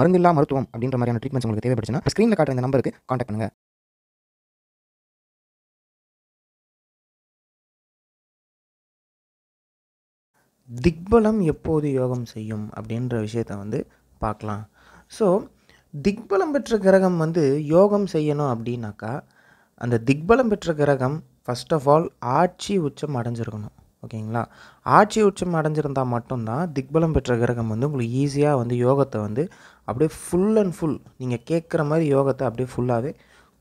மருந்து மருந்தில்லா மருத்துவம் அப்படின்ற மாதிரியான ட்ரீட்மெண்ட்ஸ் உங்களுக்கு தேவைப்படுச்சுன்னா ஸ்க்ரீனில் காட்டுற இந்த நம்பருக்கு காண்டாக்ட் பண்ணுங்கள் திக்பலம் எப்போது யோகம் செய்யும் அப்படின்ற விஷயத்த வந்து பார்க்கலாம் ஸோ திக்பலம் பெற்ற கிரகம் வந்து யோகம் செய்யணும் அப்படின்னாக்கா அந்த திக்பலம் பெற்ற கிரகம் ஃபஸ்ட் ஆஃப் ஆல் ஆட்சி உச்சம் அடைஞ்சிருக்கணும் ஓகேங்களா ஆட்சி உச்சம் அடைஞ்சிருந்தால் மட்டும்தான் திக்பலம் பெற்ற கிரகம் வந்து உங்களுக்கு ஈஸியாக வந்து யோகத்தை வந்து அப்படியே ஃபுல் அண்ட் ஃபுல் நீங்கள் கேட்குற மாதிரி யோகத்தை அப்படியே ஃபுல்லாகவே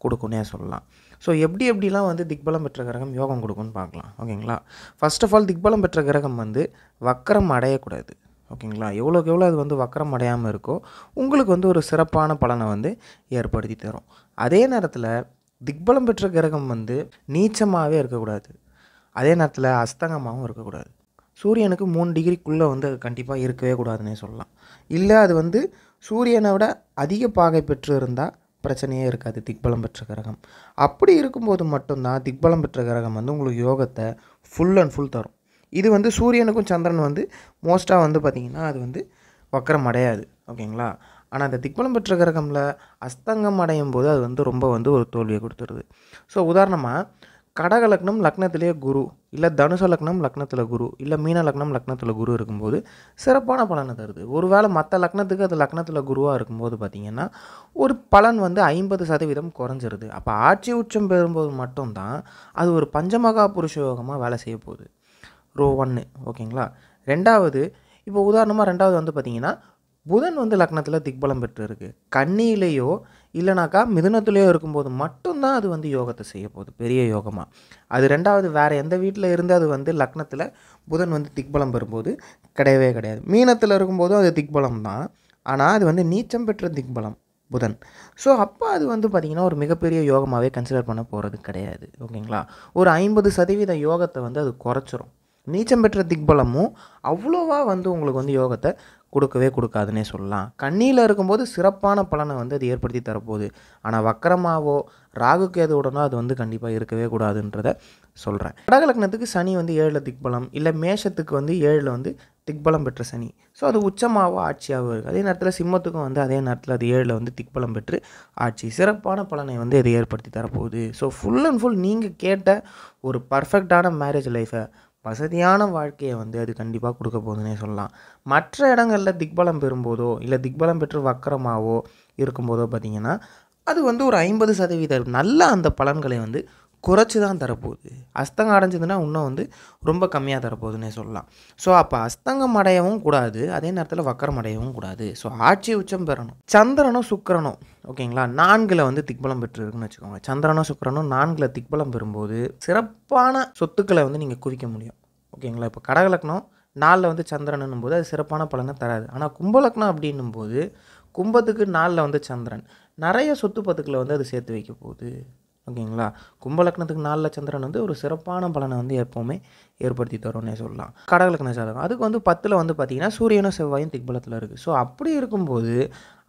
கொடுக்குன்னே சொல்லலாம் ஸோ எப்படி எப்படிலாம் வந்து திக்பலம் பெற்ற கிரகம் யோகம் கொடுக்குன்னு பார்க்கலாம் ஓகேங்களா ஃபர்ஸ்ட் ஆஃப் ஆல் திக்பலம் பெற்ற கிரகம் வந்து வக்கரம் அடையக்கூடாது ஓகேங்களா எவ்வளோக்கு எவ்வளோ அது வந்து வக்கரம் அடையாமல் இருக்கோ உங்களுக்கு வந்து ஒரு சிறப்பான பலனை வந்து ஏற்படுத்தி தரும் அதே நேரத்தில் திக்பலம் பெற்ற கிரகம் வந்து நீச்சமாகவே இருக்கக்கூடாது அதே நேரத்தில் அஸ்தங்கமாகவும் இருக்கக்கூடாது சூரியனுக்கு மூணு டிகிரிக்குள்ளே வந்து கண்டிப்பாக இருக்கவே கூடாதுன்னே சொல்லலாம் இல்லை அது வந்து சூரியனை விட அதிக பாகை பெற்று இருந்தால் பிரச்சனையே இருக்காது திக்பலம் பெற்ற கிரகம் அப்படி இருக்கும்போது மட்டும்தான் திக்பலம் பெற்ற கிரகம் வந்து உங்களுக்கு யோகத்தை ஃபுல் அண்ட் ஃபுல் தரும் இது வந்து சூரியனுக்கும் சந்திரன் வந்து மோஸ்ட்டாக வந்து பார்த்திங்கன்னா அது வந்து வக்கரம் அடையாது ஓகேங்களா ஆனால் அந்த திக்பலம் பெற்ற கிரகமில் அஸ்தங்கம் அடையும் போது அது வந்து ரொம்ப வந்து ஒரு தோல்வியை கொடுத்துருது ஸோ உதாரணமாக கடக லக்னம் லக்னத்திலேயே குரு இல்லை தனுச லக்னம் லக்னத்தில் குரு இல்லை மீன லக்னம் லக்னத்தில் குரு இருக்கும்போது சிறப்பான பலனை தருது ஒருவேளை மற்ற லக்னத்துக்கு அது லக்னத்தில் குருவாக இருக்கும்போது பார்த்திங்கன்னா ஒரு பலன் வந்து ஐம்பது சதவீதம் குறைஞ்சிருது அப்போ ஆட்சி உச்சம் பெறும்போது மட்டும்தான் அது ஒரு பஞ்சமகா புருஷ யோகமாக வேலை செய்ய போகுது ரோ ஒன்று ஓகேங்களா ரெண்டாவது இப்போ உதாரணமாக ரெண்டாவது வந்து பார்த்திங்கன்னா புதன் வந்து லக்னத்தில் திக்பலம் பெற்று இருக்குது கண்ணியிலேயோ இல்லைனாக்கா மிதுனத்துலேயோ இருக்கும்போது மட்டும்தான் அது வந்து யோகத்தை செய்ய போகுது பெரிய யோகமாக அது ரெண்டாவது வேறு எந்த வீட்டில் இருந்து அது வந்து லக்னத்தில் புதன் வந்து திக்பலம் பெறும்போது கிடையவே கிடையாது மீனத்தில் இருக்கும்போதும் அது திக்பலம் தான் ஆனால் அது வந்து நீச்சம் பெற்ற திக்பலம் புதன் ஸோ அப்போ அது வந்து பார்த்திங்கன்னா ஒரு மிகப்பெரிய யோகமாகவே கன்சிடர் பண்ண போகிறது கிடையாது ஓகேங்களா ஒரு ஐம்பது சதவீத யோகத்தை வந்து அது குறைச்சிரும் நீச்சம் பெற்ற திக்பலமும் அவ்வளோவா வந்து உங்களுக்கு வந்து யோகத்தை கொடுக்கவே கொடுக்காதுன்னே சொல்லலாம் கண்ணியில் இருக்கும்போது சிறப்பான பலனை வந்து அது ஏற்படுத்தி தரப்போகுது ஆனால் வக்கரமாவோ ராகு கேதுவுடனோ அது வந்து கண்டிப்பாக இருக்கவே கூடாதுன்றத சொல்கிறேன் கடகலக்னத்துக்கு சனி வந்து ஏழில் திக்பலம் இல்லை மேஷத்துக்கு வந்து ஏழில் வந்து திக்பலம் பெற்ற சனி ஸோ அது உச்சமாவோ ஆட்சியாகவோ இருக்குது அதே நேரத்தில் சிம்மத்துக்கும் வந்து அதே நேரத்தில் அது ஏழில் வந்து திக்பலம் பெற்று ஆட்சி சிறப்பான பலனை வந்து இது ஏற்படுத்தி தரப்போகுது ஸோ ஃபுல் அண்ட் ஃபுல் நீங்கள் கேட்ட ஒரு பர்ஃபெக்டான மேரேஜ் லைஃபை வசதியான வாழ்க்கையை வந்து அது கண்டிப்பாக கொடுக்க போகுதுன்னே சொல்லலாம் மற்ற இடங்களில் திக்பலம் பெறும்போதோ இல்லை திக்பலம் பெற்று வக்கரமாகவோ இருக்கும்போதோ பார்த்திங்கன்னா அது வந்து ஒரு ஐம்பது சதவீத நல்ல அந்த பலன்களை வந்து குறைச்சி தான் தரப்போகுது அஸ்தங்கம் அடைஞ்சதுன்னா இன்னும் வந்து ரொம்ப கம்மியாக தரப்போகுதுன்னே சொல்லலாம் ஸோ அப்போ அஸ்தங்கம் அடையவும் கூடாது அதே நேரத்தில் வக்கரம் அடையவும் கூடாது ஸோ ஆட்சி உச்சம் பெறணும் சந்திரனும் சுக்கரனும் ஓகேங்களா நான்கில் வந்து திக்பலம் பெற்றிருக்குன்னு வச்சுக்கோங்க சந்திரனும் சுக்கரனும் நான்கில் திக்பலம் பெறும்போது சிறப்பான சொத்துக்களை வந்து நீங்கள் குவிக்க முடியும் ஓகேங்களா இப்போ கடகலக்கணம் நாளில் வந்து சந்திரனும் போது அது சிறப்பான பலனை தராது ஆனால் கும்பலக்கணம் அப்படின்னும் போது கும்பத்துக்கு நாளில் வந்து சந்திரன் நிறைய சொத்து பத்துக்களை வந்து அது சேர்த்து வைக்க போகுது ஓகேங்களா கும்பலக்கணத்துக்கு நாளில் சந்திரன் வந்து ஒரு சிறப்பான பலனை வந்து எப்போவுமே ஏற்படுத்தி தரும்னே சொல்லலாம் கடகலக்கண ஜாதகம் அதுக்கு வந்து பத்தில் வந்து பார்த்திங்கன்னா சூரியனும் செவ்வாயும் திக்பலத்தில் இருக்குது ஸோ அப்படி இருக்கும்போது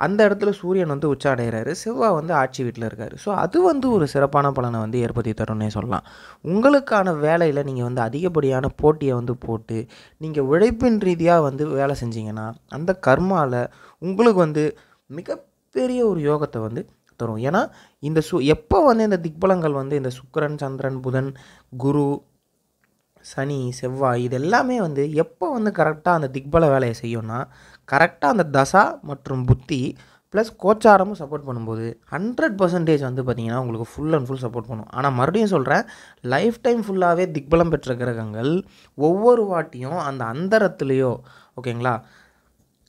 அந்த இடத்துல சூரியன் வந்து உச்சாடைகிறாரு செவ்வாய் வந்து ஆட்சி வீட்டில் இருக்கார் ஸோ அது வந்து ஒரு சிறப்பான பலனை வந்து ஏற்படுத்தி தரும்னே சொல்லலாம் உங்களுக்கான வேலையில் நீங்கள் வந்து அதிகப்படியான போட்டியை வந்து போட்டு நீங்கள் உழைப்பின் ரீதியாக வந்து வேலை செஞ்சீங்கன்னா அந்த கர்மாவில் உங்களுக்கு வந்து மிகப்பெரிய ஒரு யோகத்தை வந்து தரும் ஏன்னா இந்த சு எப்போ வந்து இந்த திக்பலங்கள் வந்து இந்த சுக்கரன் சந்திரன் புதன் குரு சனி செவ்வாய் இது எல்லாமே வந்து எப்போ வந்து கரெக்டாக அந்த திக்பல வேலையை செய்யும்னா கரெக்டாக அந்த தசா மற்றும் புத்தி ப்ளஸ் கோச்சாரமும் சப்போர்ட் பண்ணும்போது ஹண்ட்ரட் பர்சன்டேஜ் வந்து பார்த்திங்கன்னா உங்களுக்கு ஃபுல் அண்ட் ஃபுல் சப்போர்ட் பண்ணும் ஆனால் மறுபடியும் சொல்கிறேன் லைஃப் டைம் ஃபுல்லாகவே திக்பலம் பெற்ற கிரகங்கள் ஒவ்வொரு வாட்டியும் அந்த அந்தரத்துலேயோ ஓகேங்களா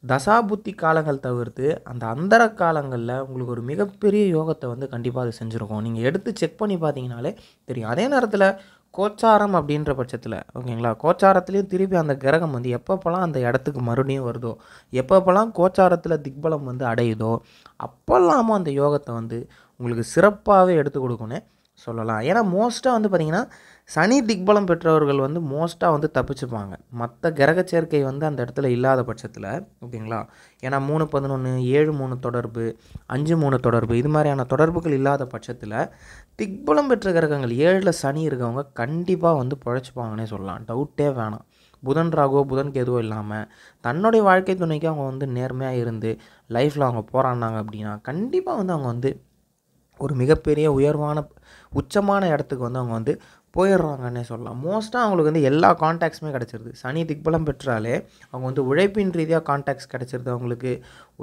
தசாபுத்தி காலங்கள் தவிர்த்து அந்த அந்தர காலங்களில் உங்களுக்கு ஒரு மிகப்பெரிய யோகத்தை வந்து கண்டிப்பாக அது செஞ்சுருக்கோம் நீங்கள் எடுத்து செக் பண்ணி பார்த்தீங்கனாலே தெரியும் அதே நேரத்தில் கோச்சாரம் அப்படின்ற பட்சத்தில் ஓகேங்களா கோச்சாரத்துலேயும் திருப்பி அந்த கிரகம் வந்து எப்பப்போலாம் அந்த இடத்துக்கு மறுபடியும் வருதோ எப்பப்போலாம் கோச்சாரத்தில் திக்பலம் வந்து அடையுதோ அப்போல்லாமும் அந்த யோகத்தை வந்து உங்களுக்கு சிறப்பாகவே எடுத்து கொடுக்கணும் சொல்லலாம் ஏன்னா மோஸ்ட்டாக வந்து பார்த்திங்கன்னா சனி திக்பலம் பெற்றவர்கள் வந்து மோஸ்ட்டாக வந்து தப்பிச்சுப்பாங்க மற்ற கிரக சேர்க்கை வந்து அந்த இடத்துல இல்லாத பட்சத்தில் ஓகேங்களா ஏன்னா மூணு பதினொன்று ஏழு மூணு தொடர்பு அஞ்சு மூணு தொடர்பு இது மாதிரியான தொடர்புகள் இல்லாத பட்சத்தில் திக்பலம் பெற்ற கிரகங்கள் ஏழில் சனி இருக்கவங்க கண்டிப்பாக வந்து பிழைச்சிப்பாங்கன்னே சொல்லலாம் டவுட்டே வேணாம் புதன் ராகோ புதன் கேதுவோ இல்லாமல் தன்னுடைய வாழ்க்கை துணைக்கு அவங்க வந்து நேர்மையாக இருந்து லைஃப்பில் அவங்க போராடினாங்க அப்படின்னா கண்டிப்பாக வந்து அவங்க வந்து ஒரு மிகப்பெரிய உயர்வான உச்சமான இடத்துக்கு வந்து அவங்க வந்து போயிடுறாங்கன்னே சொல்லலாம் மோஸ்ட்டாக அவங்களுக்கு வந்து எல்லா காண்டாக்ட்ஸுமே கிடச்சிருது சனி திக்பலம் பெற்றாலே அவங்க வந்து உழைப்பின் ரீதியாக காண்டாக்ட்ஸ் கிடச்சிருது அவங்களுக்கு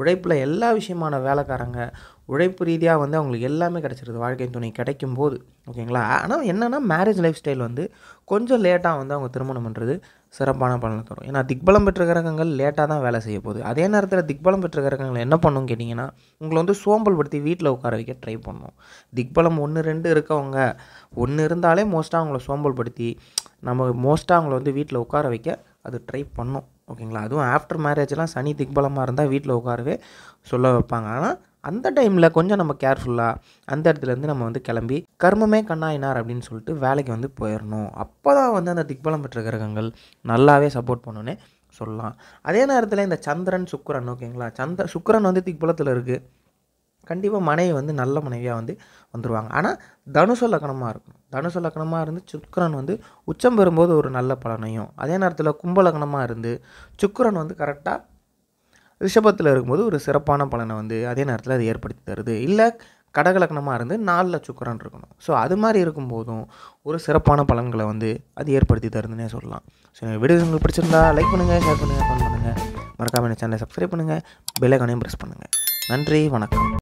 உழைப்பில் எல்லா விஷயமான வேலைக்காரங்க உழைப்பு ரீதியாக வந்து அவங்களுக்கு எல்லாமே கிடச்சிருது வாழ்க்கை துணை கிடைக்கும் போது ஓகேங்களா ஆனால் என்னென்னா மேரேஜ் லைஃப் ஸ்டைல் வந்து கொஞ்சம் லேட்டாக வந்து அவங்க திருமணம் பண்ணுறது சிறப்பான பலனை தரும் ஏன்னா திக்பலம் பெற்ற கிரகங்கள் லேட்டாக தான் வேலை செய்ய போகுது அதே நேரத்தில் திக்பலம் பெற்ற கிரகங்கள் என்ன பண்ணும் கேட்டிங்கன்னா உங்களை வந்து சோம்பல் படுத்தி வீட்டில் உட்கார வைக்க ட்ரை பண்ணும் திக்பலம் ஒன்று ரெண்டு இருக்கவங்க ஒன்று இருந்தாலே மோஸ்ட்டாக அவங்கள சோம்பல் படுத்தி நம்ம மோஸ்ட்டாக அவங்கள வந்து வீட்டில் உட்கார வைக்க அது ட்ரை பண்ணும் ஓகேங்களா அதுவும் ஆஃப்டர் மேரேஜ்லாம் சனி திக்பலமாக இருந்தால் வீட்டில் உட்காரவே சொல்ல வைப்பாங்க ஆனால் அந்த டைமில் கொஞ்சம் நம்ம கேர்ஃபுல்லாக அந்த இடத்துலேருந்து நம்ம வந்து கிளம்பி கர்மமே கண்ணாயினார் அப்படின்னு சொல்லிட்டு வேலைக்கு வந்து போயிடணும் அப்போ தான் வந்து அந்த திக்பலம் பெற்ற கிரகங்கள் நல்லாவே சப்போர்ட் பண்ணுன்னே சொல்லலாம் அதே நேரத்தில் இந்த சந்திரன் சுக்கரன் ஓகேங்களா சந்த சுக்கரன் வந்து திக்பலத்தில் இருக்குது கண்டிப்பாக மனைவி வந்து நல்ல மனைவியாக வந்து வந்துடுவாங்க ஆனால் தனுசு லக்கணமாக இருக்கும் தனுசு லக்கணமாக இருந்து சுக்கரன் வந்து உச்சம் பெறும்போது ஒரு நல்ல பலனையும் அதே நேரத்தில் கும்ப லக்கணமாக இருந்து சுக்கரன் வந்து கரெக்டாக ரிஷபத்தில் இருக்கும்போது ஒரு சிறப்பான பலனை வந்து அதே நேரத்தில் அது ஏற்படுத்தி தருது இல்லை கடகலக்கணமாக இருந்து நாலில் சுக்கரன் இருக்கணும் ஸோ அது மாதிரி இருக்கும்போதும் ஒரு சிறப்பான பலன்களை வந்து அது ஏற்படுத்தி தருதுன்னே சொல்லலாம் ஸோ வீடியோ உங்களுக்கு பிடிச்சிருந்தா லைக் பண்ணுங்கள் ஷேர் பண்ணுங்கள் கமெண்ட் பண்ணுங்கள் மறக்காமல் என்ன சேனலை சப்ஸ்கிரைப் பண்ணுங்கள் பெல்லைக்கானையும் ப்ரெஸ் பண்ணுங்கள் நன்றி வணக்கம்